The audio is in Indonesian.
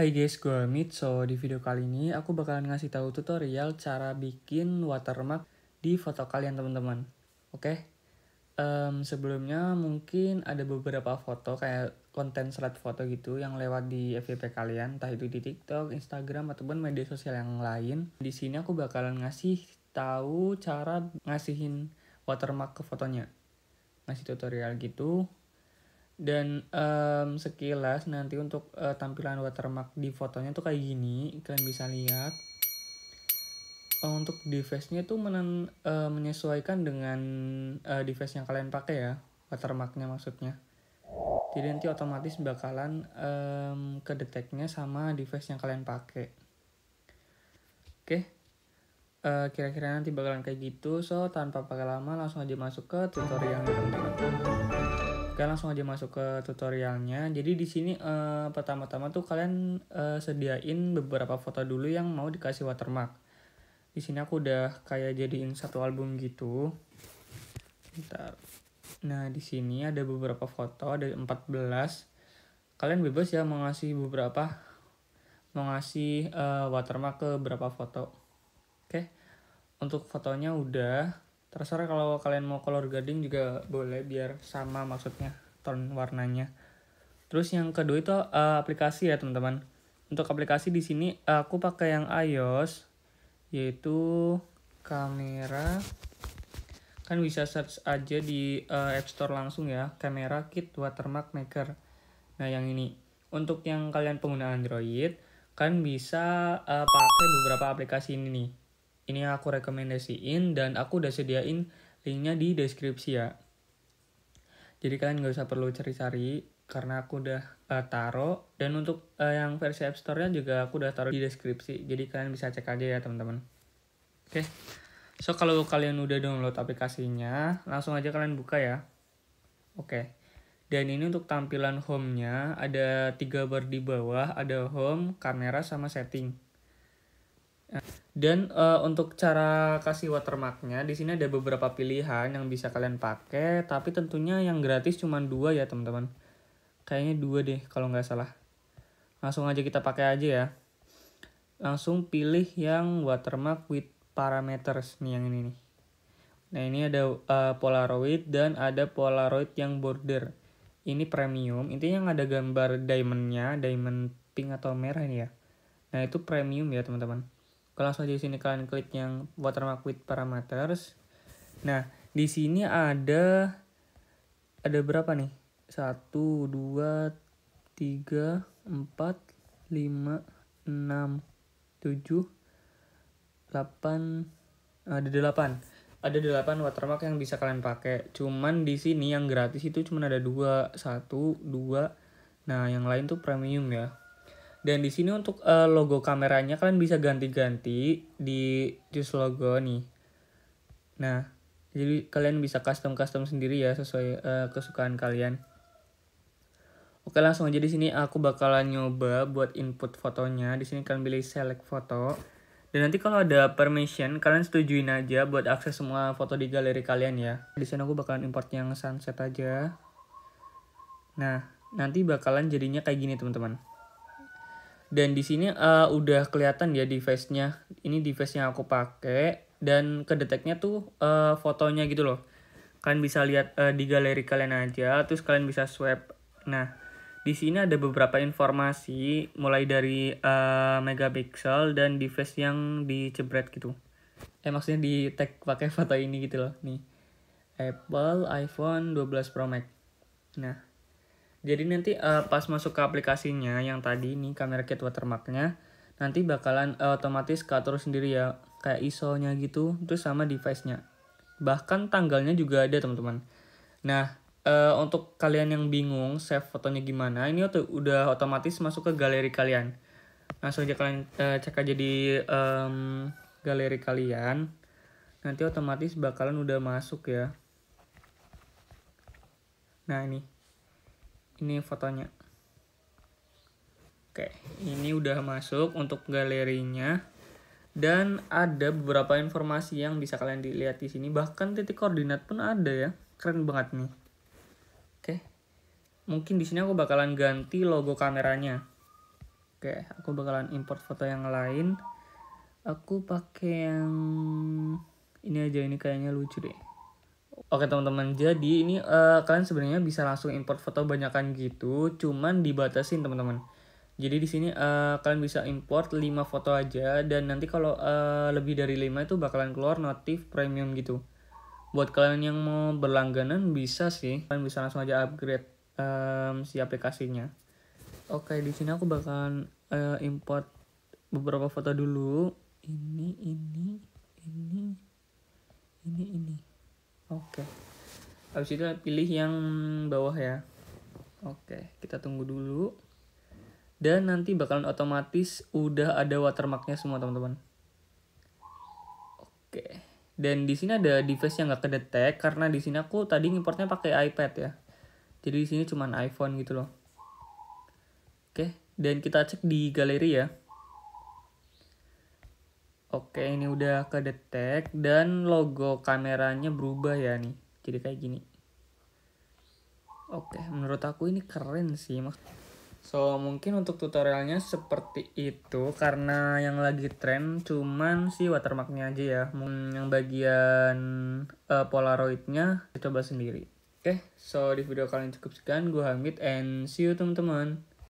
Hai guys, gue Amit. So, di video kali ini aku bakalan ngasih tahu tutorial cara bikin watermark di foto kalian teman-teman. Oke? Okay? Um, sebelumnya mungkin ada beberapa foto kayak konten slide foto gitu yang lewat di FYP kalian, entah itu di TikTok, Instagram ataupun media sosial yang lain. Di sini aku bakalan ngasih tahu cara ngasihin watermark ke fotonya. Ngasih tutorial gitu dan um, sekilas nanti untuk uh, tampilan watermark di fotonya tuh kayak gini kalian bisa lihat uh, untuk device-nya tuh menen, uh, menyesuaikan dengan uh, device yang kalian pakai ya watermarknya maksudnya jadi nanti otomatis bakalan um, kedeteknya sama device yang kalian pakai oke okay. uh, kira-kira nanti bakalan kayak gitu so tanpa pakai lama langsung aja masuk ke tutorial tutorialnya teman-teman Oke, kan langsung aja masuk ke tutorialnya. Jadi di sini eh, pertama-tama tuh kalian eh, sediain beberapa foto dulu yang mau dikasih watermark. Di sini aku udah kayak jadiin satu album gitu. Bentar. Nah, di sini ada beberapa foto, ada 14. Kalian bebas ya mau ngasih beberapa mau ngasih eh, watermark ke beberapa foto. Oke. Untuk fotonya udah terserah kalau kalian mau color grading juga boleh biar sama maksudnya tone warnanya terus yang kedua itu uh, aplikasi ya teman-teman untuk aplikasi di sini aku pakai yang iOS yaitu kamera kan bisa search aja di uh, App Store langsung ya kamera kit watermark maker nah yang ini untuk yang kalian pengguna Android kan bisa uh, pakai beberapa aplikasi ini nih ini aku rekomendasiin dan aku udah sediain linknya di deskripsi ya. Jadi kalian nggak usah perlu cari-cari karena aku udah uh, taruh dan untuk uh, yang versi App Store-nya juga aku udah taruh di deskripsi. Jadi kalian bisa cek aja ya teman-teman. Oke. Okay. So kalau kalian udah download aplikasinya, langsung aja kalian buka ya. Oke. Okay. Dan ini untuk tampilan home-nya ada tiga bar di bawah, ada home, kamera sama setting. Dan uh, untuk cara kasih watermarknya, di sini ada beberapa pilihan yang bisa kalian pakai, tapi tentunya yang gratis cuma dua ya teman-teman. Kayaknya dua deh kalau nggak salah. Langsung aja kita pakai aja ya. Langsung pilih yang watermark with parameters nih yang ini nih. Nah ini ada uh, Polaroid dan ada Polaroid yang border. Ini premium, intinya yang ada gambar diamondnya, diamond pink atau merah ini ya. Nah itu premium ya teman-teman. Oke, langsung aja di sini kalian klik yang watermark with parameters. Nah, di sini ada ada berapa nih? 1 2 3 4 5 6 7 8 ada 8 ada 8 watermark yang bisa kalian pakai. Cuman di sini yang gratis itu cuma ada 2, 1 2. Nah, yang lain tuh premium ya. Dan di sini untuk uh, logo kameranya kalian bisa ganti-ganti di just logo nih. Nah, jadi kalian bisa custom-custom sendiri ya sesuai uh, kesukaan kalian. Oke, langsung aja di sini aku bakalan nyoba buat input fotonya. Di sini kalian pilih select foto. Dan nanti kalau ada permission, kalian setujuin aja buat akses semua foto di galeri kalian ya. Di sini aku bakalan import yang sunset aja. Nah, nanti bakalan jadinya kayak gini teman-teman dan di sini uh, udah kelihatan ya device-nya ini device yang aku pakai dan kedeteknya tuh uh, fotonya gitu loh kalian bisa lihat uh, di galeri kalian aja terus kalian bisa swipe nah di sini ada beberapa informasi mulai dari uh, megapixel dan device yang dicebret gitu eh maksudnya di tag pakai foto ini gitu loh nih Apple iPhone 12 Pro Max nah jadi nanti uh, pas masuk ke aplikasinya yang tadi ini kamera kit watermarknya nanti bakalan uh, otomatis keatur sendiri ya kayak ISO-nya gitu terus sama device-nya. Bahkan tanggalnya juga ada teman-teman. Nah uh, untuk kalian yang bingung save fotonya gimana ini udah otomatis masuk ke galeri kalian. Langsung aja kalian uh, cek aja di um, galeri kalian. Nanti otomatis bakalan udah masuk ya. Nah ini ini fotonya oke ini udah masuk untuk galerinya dan ada beberapa informasi yang bisa kalian dilihat di sini bahkan titik koordinat pun ada ya keren banget nih oke mungkin di sini aku bakalan ganti logo kameranya oke aku bakalan import foto yang lain aku pakai yang ini aja ini kayaknya lucu deh Oke teman-teman, jadi ini uh, kalian sebenarnya bisa langsung import foto banyakan gitu, cuman dibatasin teman-teman. Jadi di sini uh, kalian bisa import 5 foto aja dan nanti kalau uh, lebih dari 5 itu bakalan keluar notif premium gitu. Buat kalian yang mau berlangganan bisa sih, kalian bisa langsung aja upgrade um, si aplikasinya. Oke, di sini aku bakalan uh, import beberapa foto dulu. Ini ini ini ini ini. Oke. Okay. Habis itu pilih yang bawah ya. Oke, okay, kita tunggu dulu. Dan nanti bakalan otomatis udah ada watermarknya semua teman-teman. Oke. Okay. Dan di sini ada device yang nggak kedetek karena di sini aku tadi importnya pakai iPad ya. Jadi di sini cuma iPhone gitu loh. Oke, dan kita cek di galeri ya. Oke, ini udah ke detect dan logo kameranya berubah ya nih. Jadi kayak gini. Oke, menurut aku ini keren sih. mas. So, mungkin untuk tutorialnya seperti itu karena yang lagi tren cuman si watermarknya aja ya. Yang bagian uh, polaroidnya coba sendiri. Oke, so di video kali ini cukup sekian. Gue Hamid and see you teman-teman.